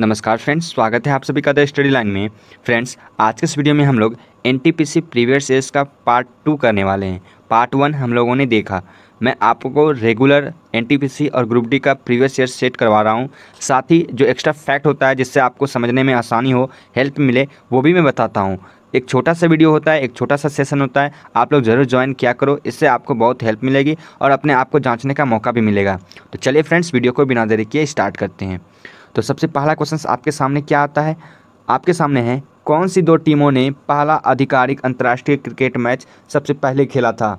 नमस्कार फ्रेंड्स स्वागत है आप सभी का द स्टडी लाइन में फ्रेंड्स आज के इस वीडियो में हम लोग N T P C previous years का पार्ट टू करने वाले हैं पार्ट वन हम लोगों ने देखा मैं आपको regular N T P C और ग्रुप डी का प्रीवियस ईयर सेट करवा रहा हूँ साथ ही जो एक्स्ट्रा फैक्ट होता है जिससे आपको समझने में आसानी हो हेल्प मिले वो भी मैं बताता हूँ एक छोटा सा वीडियो होता है एक छोटा सा सेशन होता है आप लोग ज़रूर ज्वाइन किया करो इससे आपको बहुत हेल्प मिलेगी और अपने आप को जाँचने का मौका भी मिलेगा तो चलिए फ्रेंड्स वीडियो को बिना देरी किए स्टार्ट करते हैं तो सबसे पहला क्वेश्चन आपके सामने क्या आता है आपके सामने है कौन सी दो टीमों ने पहला आधिकारिक अंतर्राष्ट्रीय क्रिकेट मैच सबसे पहले खेला था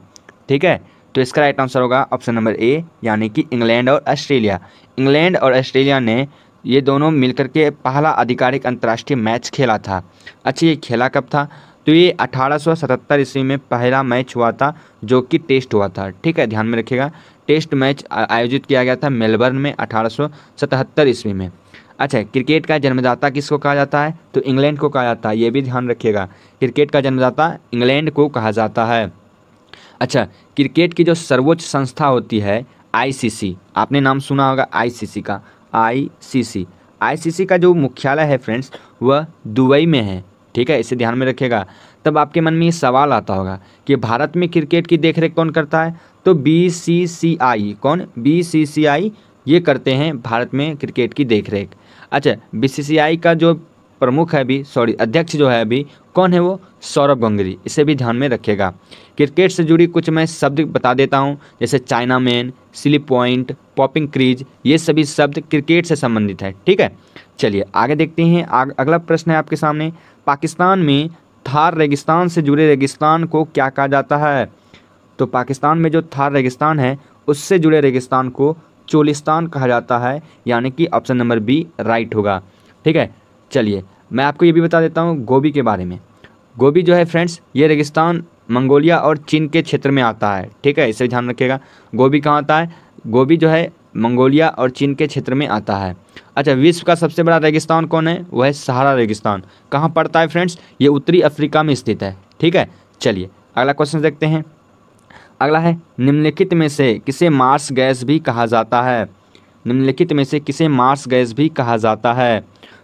ठीक है तो इसका राइट आंसर होगा ऑप्शन नंबर ए यानी कि इंग्लैंड और ऑस्ट्रेलिया इंग्लैंड और ऑस्ट्रेलिया ने ये दोनों मिलकर के पहला आधिकारिक अंतर्राष्ट्रीय मैच खेला था अच्छा ये खेला कब था तो ये 1877 ईस्वी में पहला मैच हुआ था जो कि टेस्ट हुआ था ठीक है ध्यान में रखिएगा टेस्ट मैच आयोजित किया गया था मेलबर्न में अठारह ईस्वी में अच्छा क्रिकेट का जन्मदाता किसको कहा जाता है तो इंग्लैंड को कहा जाता है ये भी ध्यान रखिएगा क्रिकेट का जन्मदाता इंग्लैंड को कहा जाता है अच्छा क्रिकेट की जो सर्वोच्च संस्था होती है आईसीसी आपने नाम सुना होगा आईसीसी का आईसीसी आईसीसी का जो मुख्यालय है फ्रेंड्स वह दुबई में है ठीक है इसे ध्यान में रखिएगा तब आपके मन में ये सवाल आता होगा कि भारत में क्रिकेट की देखरेख कौन करता है तो बी कौन बी ये करते हैं भारत में क्रिकेट की देख अच्छा बी का जो प्रमुख है अभी सॉरी अध्यक्ष जो है अभी कौन है वो सौरभ गंगरी इसे भी ध्यान में रखेगा क्रिकेट से जुड़ी कुछ मैं शब्द बता देता हूँ जैसे chinaman slip point popping crease ये सभी शब्द क्रिकेट से संबंधित है ठीक है चलिए आगे देखते हैं आग, अगला प्रश्न है आपके सामने पाकिस्तान में थार रेगिस्तान से जुड़े रेगिस्तान को क्या कहा जाता है तो पाकिस्तान में जो थार रेगिस्तान है उससे जुड़े रेगिस्तान को चोलिस्तान कहा जाता है यानी कि ऑप्शन नंबर बी राइट होगा ठीक है चलिए मैं आपको ये भी बता देता हूँ गोभी के बारे में गोभी जो है फ्रेंड्स ये रेगिस्तान मंगोलिया और चीन के क्षेत्र में आता है ठीक है इसे ध्यान रखिएगा गोभी कहाँ आता है गोभी जो है मंगोलिया और चीन के क्षेत्र में आता है अच्छा विश्व का सबसे बड़ा रेगिस्तान कौन है वह है सहारा रेगिस्तान कहाँ पड़ता है फ्रेंड्स ये उत्तरी अफ्रीका में स्थित है ठीक है चलिए अगला क्वेश्चन देखते हैं अगला है निम्नलिखित में से किसे मार्स गैस भी कहा जाता है निम्नलिखित में से किसे मार्स गैस भी कहा जाता है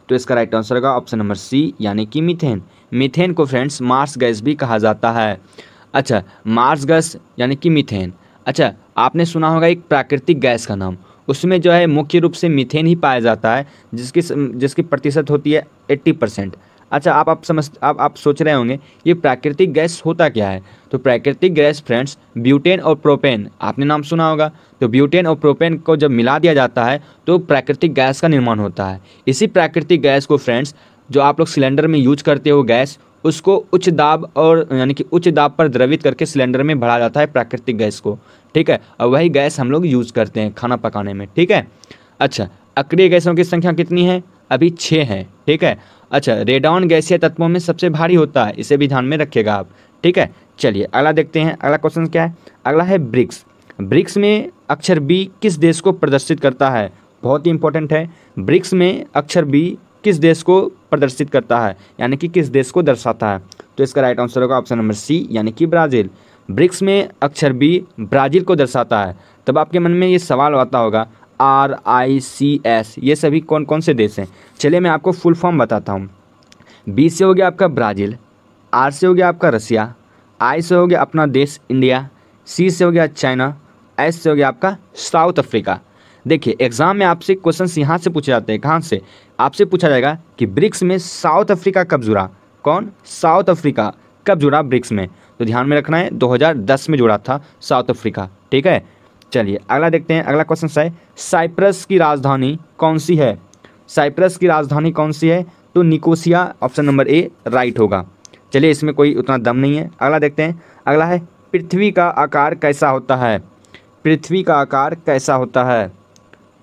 तो इसका राइट आंसर होगा ऑप्शन नंबर सी यानी कि मीथेन मीथेन को फ्रेंड्स मार्स गैस भी कहा जाता है अच्छा मार्स गैस यानी कि मीथेन अच्छा आपने सुना होगा एक प्राकृतिक गैस का नाम उसमें जो है मुख्य रूप से मीथेन ही पाया जाता है जिसकी जिसकी प्रतिशत होती है एट्टी परसेंट अच्छा आप आप समझ आप आप सोच रहे होंगे ये प्राकृतिक गैस होता क्या है तो प्राकृतिक गैस फ्रेंड्स ब्यूटेन और प्रोपेन आपने नाम सुना होगा तो ब्यूटेन और प्रोपेन को जब मिला दिया जाता है तो प्राकृतिक गैस का निर्माण होता है इसी प्राकृतिक गैस को फ्रेंड्स जो आप लोग सिलेंडर में यूज करते हो गैस उसको उच्च दाब और यानी कि उच्च दाब पर द्रवित करके सिलेंडर में भरा जाता है प्राकृतिक गैस को ठीक है और वही गैस हम लोग यूज़ करते हैं खाना पकाने में ठीक है अच्छा अक्रिय गैसों की संख्या कितनी है अभी छः हैं ठीक है अच्छा रेडाउन गैसीय तत्वों में सबसे भारी होता है इसे भी ध्यान में रखिएगा आप ठीक है चलिए अगला देखते हैं अगला क्वेश्चन क्या है अगला है ब्रिक्स ब्रिक्स में अक्षर बी किस देश को प्रदर्शित करता है बहुत ही इंपॉर्टेंट है ब्रिक्स में अक्षर बी किस देश को प्रदर्शित करता है यानी कि किस देश को दर्शाता है तो इसका राइट आंसर होगा ऑप्शन नंबर सी यानी कि ब्राज़ील ब्रिक्स में अक्षर बी ब्राज़ील को दर्शाता है तब आपके मन में ये सवाल आता होगा आर आई सी एस ये सभी कौन कौन से देश हैं चलिए मैं आपको फुल फॉर्म बताता हूँ बी से हो गया आपका ब्राज़ील आर से हो गया आपका रसिया आई से हो गया अपना देश इंडिया सी से हो गया चाइना एस से हो गया आपका साउथ अफ्रीका देखिए एग्जाम में आपसे क्वेश्चन यहाँ से पूछे जाते हैं कहाँ से आपसे पूछा जाएगा कि ब्रिक्स में साउथ अफ्रीका कब जुड़ा कौन साउथ अफ्रीका कब जुड़ा ब्रिक्स में तो ध्यान में रखना है 2010 में जुड़ा था साउथ अफ्रीका ठीक है चलिए अगला देखते हैं अगला क्वेश्चन है साइप्रस की राजधानी कौन सी है साइप्रस की राजधानी कौन सी है तो Nicosia option number A right होगा चलिए इसमें कोई उतना दम नहीं है अगला देखते हैं अगला है पृथ्वी का आकार कैसा होता है पृथ्वी का आकार कैसा होता है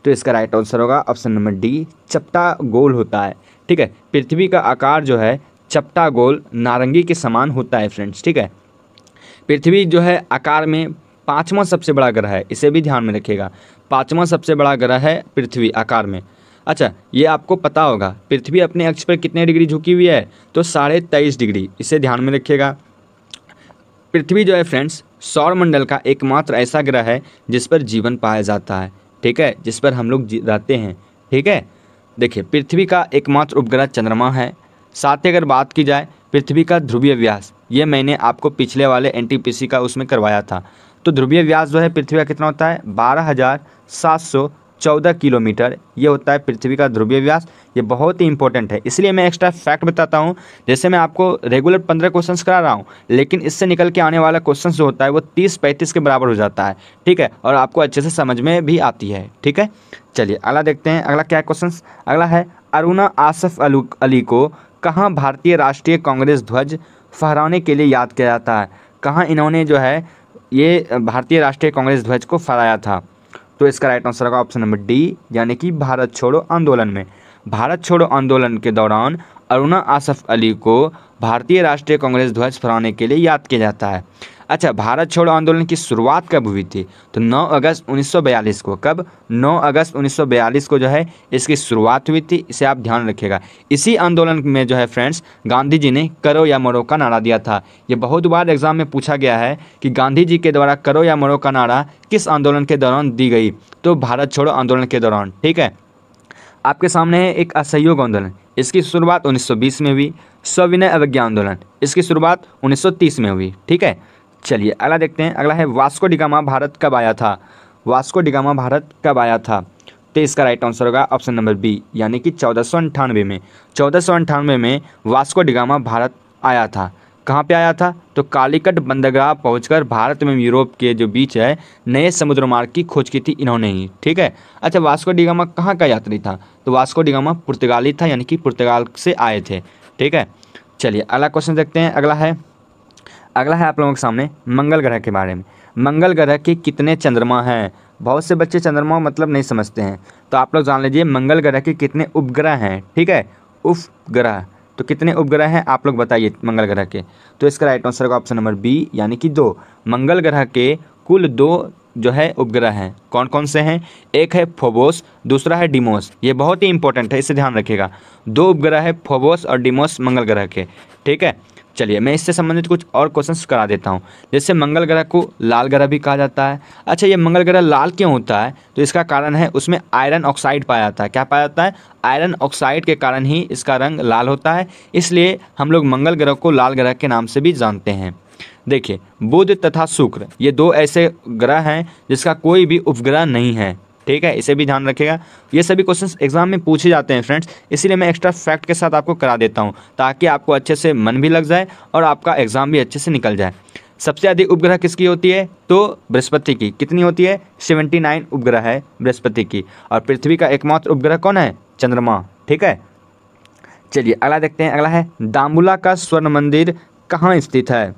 तो इसका राइट आंसर होगा ऑप्शन नंबर डी चपटा गोल होता है ठीक है पृथ्वी का आकार जो है चपटा गोल नारंगी के समान होता है फ्रेंड्स ठीक है पृथ्वी जो है आकार में पाँचवा सबसे बड़ा ग्रह है इसे भी ध्यान में रखिएगा पाँचवा सबसे बड़ा ग्रह है पृथ्वी आकार में अच्छा ये आपको पता होगा पृथ्वी अपने अक्ष पर कितने डिग्री झुकी हुई है तो साढ़े तेईस डिग्री इसे ध्यान में रखिएगा पृथ्वी जो है फ्रेंड्स सौरमंडल का एकमात्र ऐसा ग्रह है जिस पर जीवन पाया जाता है ठीक है जिस पर हम लोग रहते हैं ठीक है देखिए पृथ्वी का एकमात्र उपग्रह चंद्रमा है साथ ही अगर बात की जाए पृथ्वी का ध्रुवीय व्यास ये मैंने आपको पिछले वाले एन का उसमें करवाया था तो ध्रुवीय व्यास जो है पृथ्वी का कितना होता है बारह हज़ार सात सौ चौदह किलोमीटर ये होता है पृथ्वी का ध्रुवीय व्यास ये बहुत ही इंपॉर्टेंट है इसलिए मैं एक्स्ट्रा फैक्ट बताता हूँ जैसे मैं आपको रेगुलर पंद्रह क्वेश्चन करा रहा हूँ लेकिन इससे निकल के आने वाला क्वेश्चन जो होता है वो तीस पैंतीस के बराबर हो जाता है ठीक है और आपको अच्छे से समझ में भी आती है ठीक है चलिए अगला देखते हैं अगला क्या क्वेश्चन अगला है अरुणा आसफ अली को कहाँ भारतीय राष्ट्रीय कांग्रेस ध्वज फहराने के लिए याद किया जाता है कहाँ इन्होंने जो है ये भारतीय राष्ट्रीय कांग्रेस ध्वज को फहराया था तो इसका राइट आंसर होगा ऑप्शन नंबर डी यानी कि भारत छोड़ो आंदोलन में भारत छोड़ो आंदोलन के दौरान अरुणा आसफ अली को भारतीय राष्ट्रीय कांग्रेस ध्वज फहराने के लिए याद किया जाता है अच्छा भारत छोड़ो आंदोलन की शुरुआत कब हुई थी तो 9 अगस्त 1942 को कब 9 अगस्त 1942 को जो है इसकी शुरुआत हुई थी इसे आप ध्यान रखिएगा इसी आंदोलन में जो है फ्रेंड्स गांधी जी ने करो या मरो का नारा दिया था ये बहुत बार एग्जाम में पूछा गया है कि गांधी जी के द्वारा करो या मरो का नारा किस आंदोलन के दौरान दी गई तो भारत छोड़ो आंदोलन के दौरान ठीक है आपके सामने है एक असहयोग आंदोलन इसकी शुरुआत 1920 में हुई सविनय अवज्ञा आंदोलन इसकी शुरुआत 1930 में हुई ठीक है चलिए अगला देखते हैं अगला है वास्को डिगामा भारत कब आया था वास्को डिगामा भारत कब आया था तो इसका राइट आंसर होगा ऑप्शन नंबर बी यानी कि चौदह में चौदह में वास्को डिगामा भारत आया था कहाँ पे आया था तो कालीकट बंदरगाह पहुंचकर भारत में यूरोप के जो बीच है नए समुद्र मार्ग की खोज की थी इन्होंने ही ठीक है अच्छा वास्को डिगामा कहाँ का यात्री था तो वास्को डिगामा पुर्तगाली था यानी कि पुर्तगाल से आए थे ठीक है चलिए अगला क्वेश्चन देखते हैं अगला है अगला है आप लोगों के सामने मंगल ग्रह के बारे में मंगल ग्रह के कितने चंद्रमा हैं बहुत से बच्चे चंद्रमा मतलब नहीं समझते हैं तो आप लोग जान लीजिए मंगल ग्रह के कितने उपग्रह हैं ठीक है उपग्रह तो कितने उपग्रह हैं आप लोग बताइए मंगल ग्रह के तो इसका राइट आंसर होगा ऑप्शन नंबर बी यानी कि दो मंगल ग्रह के कुल दो जो है उपग्रह हैं कौन कौन से हैं एक है फोबोस दूसरा है डिमोस ये बहुत ही इंपॉर्टेंट है इसे ध्यान रखिएगा दो उपग्रह है फोबोस और डिमोस मंगल ग्रह के ठीक है चलिए मैं इससे संबंधित कुछ और क्वेश्चन करा देता हूँ जैसे मंगल ग्रह को लाल ग्रह भी कहा जाता है अच्छा ये मंगल ग्रह लाल क्यों होता है तो इसका कारण है उसमें आयरन ऑक्साइड पाया जाता है क्या पाया जाता है आयरन ऑक्साइड के कारण ही इसका रंग लाल होता है इसलिए हम लोग मंगल ग्रह को लाल ग्रह के नाम से भी जानते हैं देखिए बुध तथा शुक्र ये दो ऐसे ग्रह हैं जिसका कोई भी उपग्रह नहीं है ठीक है इसे भी ध्यान रखेगा ये सभी क्वेश्चंस एग्जाम में पूछे जाते हैं फ्रेंड्स इसीलिए मैं एक्स्ट्रा फैक्ट के साथ आपको करा देता हूँ ताकि आपको अच्छे से मन भी लग जाए और आपका एग्जाम भी अच्छे से निकल जाए सबसे अधिक उपग्रह किसकी होती है तो बृहस्पति की कितनी होती है सेवेंटी नाइन उपग्रह है बृहस्पति की और पृथ्वी का एकमात्र उपग्रह कौन है चंद्रमा ठीक है चलिए अगला देखते हैं अगला है दामुला का स्वर्ण मंदिर कहाँ स्थित है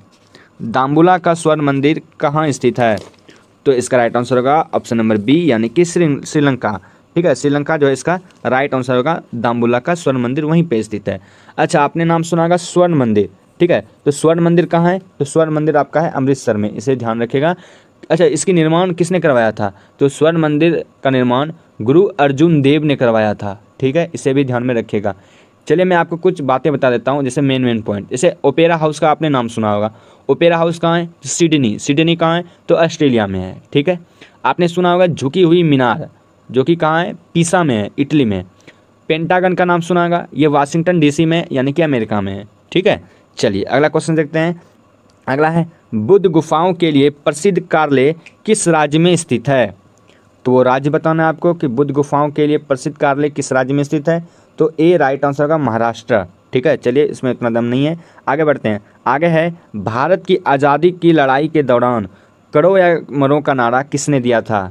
दाम्बुला का स्वर्ण मंदिर कहाँ स्थित है तो इसका राइट आंसर होगा ऑप्शन नंबर बी यानी कि श्रीलंका ठीक है श्रीलंका जो है इसका राइट आंसर होगा दाम्बुला का स्वर्ण मंदिर वहीं पे स्थित है अच्छा आपने नाम सुना होगा स्वर्ण मंदिर ठीक है तो स्वर्ण मंदिर कहाँ है तो स्वर्ण मंदिर आपका है अमृतसर में इसे ध्यान रखेगा अच्छा इसकी निर्माण किसने करवाया था तो स्वर्ण मंदिर का निर्माण गुरु अर्जुन देव ने करवाया था ठीक है इसे भी ध्यान में रखिएगा चलिए मैं आपको कुछ बातें बता देता हूँ जैसे मेन मेन पॉइंट जैसे ओपेरा हाउस का आपने नाम सुना होगा ओपेरा हाउस कहाँ है सिडनी सिडनी कहाँ है तो ऑस्ट्रेलिया में है ठीक है आपने सुना होगा झुकी हुई मीनार जो कि कहाँ है पीसा में है इटली में पेंटागन का नाम सुना होगा ये वाशिंगटन डीसी में यानी कि अमेरिका में है ठीक है चलिए अगला क्वेश्चन देखते हैं अगला है बुद्ध गुफाओं के लिए प्रसिद्ध कार्यालय किस राज्य में स्थित है तो वो राज्य बताना है आपको कि बुद्ध गुफाओं के लिए प्रसिद्ध कार्यालय किस राज्य में स्थित है तो ए राइट आंसर होगा महाराष्ट्र ठीक है चलिए इसमें इतना दम नहीं है आगे बढ़ते हैं आगे है भारत की आज़ादी की लड़ाई के दौरान करो या मरो का नारा किसने दिया था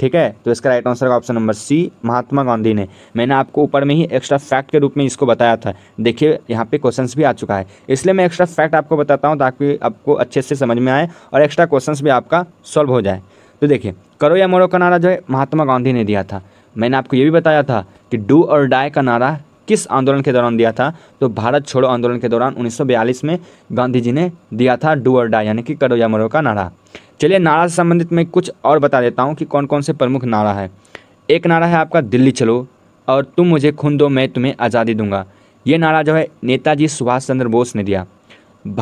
ठीक है तो इसका राइट आंसर का option number C Mahatma Gandhi ने मैंने आपको ऊपर में ही एक्स्ट्रा फैक्ट के रूप में इसको बताया था देखिए यहाँ पे क्वेश्चंस भी आ चुका है इसलिए मैं एक्स्ट्रा फैक्ट आपको बताता हूँ ताकि आपको अच्छे से समझ में आए और एक्स्ट्रा क्वेश्चंस भी आपका सॉल्व हो जाए तो देखिए करो या मरो का नारा जो है महात्मा गांधी ने दिया था मैंने आपको ये भी बताया था कि डू और डाई का नारा किस आंदोलन के दौरान दिया था तो भारत छोड़ो आंदोलन के दौरान 1942 में गांधी जी ने दिया था डू और डाई यानी कि करो या मरो का नारा चलिए नारा से संबंधित मैं कुछ और बता देता हूँ कि कौन कौन से प्रमुख नारा है एक नारा है आपका दिल्ली चलो और तुम मुझे खून दो मैं तुम्हें आज़ादी दूंगा ये नारा जो है नेताजी सुभाष चंद्र बोस ने दिया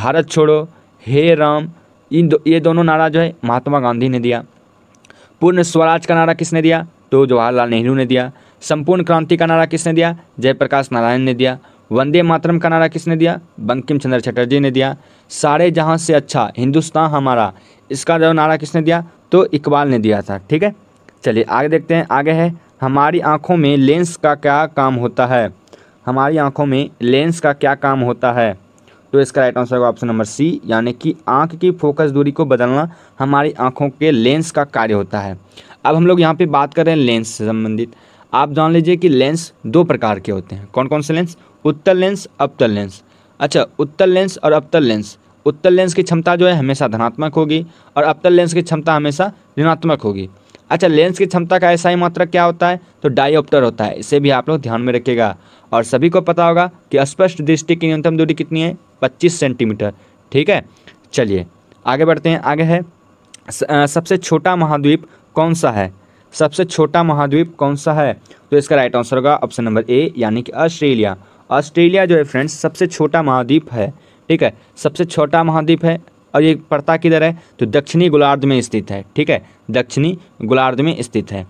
भारत छोड़ो हे राम इन दो ये दोनों नारा जो है महात्मा गांधी ने दिया पूर्ण स्वराज का नारा किसने दिया तो जवाहरलाल नेहरू ने दिया संपूर्ण क्रांति का नारा किसने दिया जयप्रकाश नारायण ने दिया वंदे मातरम का नारा किसने दिया बंकिम चंद्र चटर्जी ने दिया सारे जहाँ से अच्छा हिंदुस्तान हमारा इसका जो नारा किसने दिया तो इकबाल ने दिया था ठीक है चलिए आगे देखते हैं आगे है हमारी आँखों में लेंस का क्या काम होता है हमारी आँखों में लेंस का क्या काम होता है तो इसका राइट आंसर होगा ऑप्शन नंबर सी यानी कि आंख की फोकस दूरी को बदलना हमारी आंखों के लेंस का कार्य होता है अब हम लोग यहाँ पे बात कर रहे हैं लेंस से संबंधित आप जान लीजिए कि लेंस दो प्रकार के होते हैं कौन कौन से लेंस उत्तल लेंस अपतल लेंस अच्छा उत्तल लेंस और अबतल लेंस उत्तल लेंस की क्षमता जो है हमेशा धनात्मक होगी और अपतल लेंस की क्षमता हमेशा ऋणात्मक होगी अच्छा लेंस की क्षमता का ऐसा ही मात्रक क्या होता है तो ऑप्टर होता है इसे भी आप लोग ध्यान में रखिएगा और सभी को पता होगा कि स्पष्ट दृष्टि की न्यूनतम दूरी कितनी है पच्चीस सेंटीमीटर ठीक है चलिए आगे बढ़ते हैं आगे है सबसे छोटा महाद्वीप कौन सा है सबसे छोटा महाद्वीप कौन सा है तो इसका राइट आंसर होगा ऑप्शन नंबर ए यानी कि ऑस्ट्रेलिया ऑस्ट्रेलिया जो है फ्रेंड्स सबसे छोटा महाद्वीप है ठीक है सबसे छोटा महाद्वीप है और ये पड़ता किधर है तो दक्षिणी गोलार्ध में स्थित है ठीक है दक्षिणी गोलार्ध में स्थित है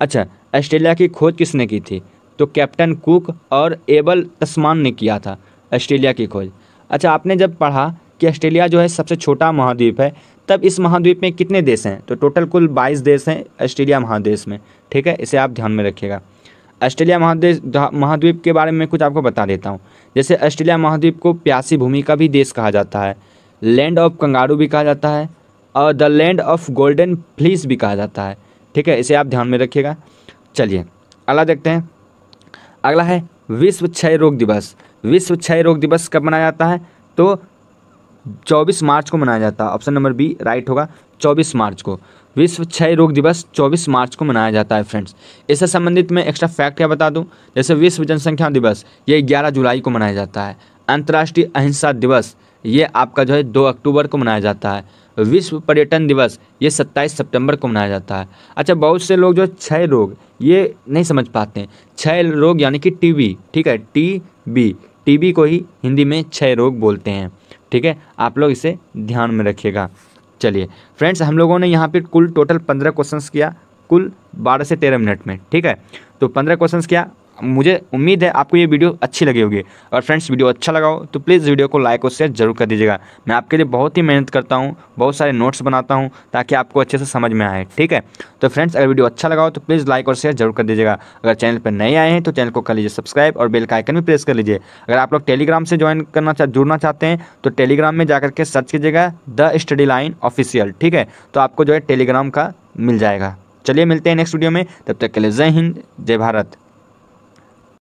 अच्छा ऑस्ट्रेलिया की खोज किसने की थी तो कैप्टन कुक और एबल तस्मान ने किया था ऑस्ट्रेलिया की खोज अच्छा आपने जब पढ़ा कि ऑस्ट्रेलिया जो है सबसे छोटा महाद्वीप है तब इस महाद्वीप में कितने देश हैं तो टोटल कुल बाईस देश हैं ऑस्ट्रेलिया महादेश में ठीक है इसे आप ध्यान में रखिएगा ऑस्ट्रेलिया महादेश महाद्वीप के बारे में कुछ आपको बता देता हूँ जैसे ऑस्ट्रेलिया महाद्वीप को प्यासी भूमि का भी देश कहा जाता है लैंड ऑफ कंगारू भी कहा जाता है और the land of golden fleece भी कहा जाता है ठीक है इसे आप ध्यान में रखिएगा चलिए अगला देखते हैं अगला है विश्व क्षय रोग दिवस विश्व क्षय रोग दिवस कब मनाया जाता है तो चौबीस मार्च को मनाया जाता है ऑप्शन नंबर बी राइट होगा चौबीस मार्च को विश्व क्षय रोग दिवस 24 मार्च को मनाया जाता है फ्रेंड्स इससे संबंधित मैं एक्स्ट्रा फैक्ट क्या बता दूं जैसे विश्व जनसंख्या दिवस ये 11 जुलाई को मनाया जाता है अंतर्राष्ट्रीय अहिंसा दिवस ये आपका जो है दो अक्टूबर को मनाया जाता है विश्व पर्यटन दिवस ये सत्ताईस सितंबर को मनाया जाता है अच्छा बहुत से लोग जो क्षय रोग ये नहीं समझ पाते हैं क्षय रोग यानी कि टीबी ठीक है टी बी टीबी को ही हिंदी में क्षय रोग बोलते हैं ठीक है आप लोग इसे ध्यान में रखिएगा चलिए फ्रेंड्स हम लोगों ने यहाँ पर कुल टोटल पंद्रह क्वेश्चन किया कुल बारह से तेरह मिनट में ठीक है तो पंद्रह क्वेश्चन किया मुझे उम्मीद है आपको ये वीडियो अच्छी लगी होगी और फ्रेंड्स वीडियो अच्छा लगा हो तो प्लीज़ वीडियो को लाइक और शेयर जरूर कर दीजिएगा मैं आपके लिए बहुत ही मेहनत करता हूँ बहुत सारे नोट्स बनाता हूँ ताकि आपको अच्छे से समझ में आए ठीक है तो फ्रेंड्स अगर वीडियो अच्छा लगा हो तो प्लीज़ लाइक और शेयर जरूर कर दीजिएगा अगर चैनल पर नए आए हैं तो चैनल को कर लीजिए सब्सक्राइब और बेल का आइकन भी प्रेस कर लीजिए अगर आप लोग टेलीग्राम से ज्वाइन करना जुड़ना चाहते हैं तो टेलीग्राम में जाकर के सर्च कीजिएगा द स्टडी लाइन ऑफिशियल ठीक है तो आपको जो है टेलीग्राम का मिल जाएगा चलिए मिलते हैं नेक्स्ट वीडियो में तब तक के लिए जय हिंद जय भारत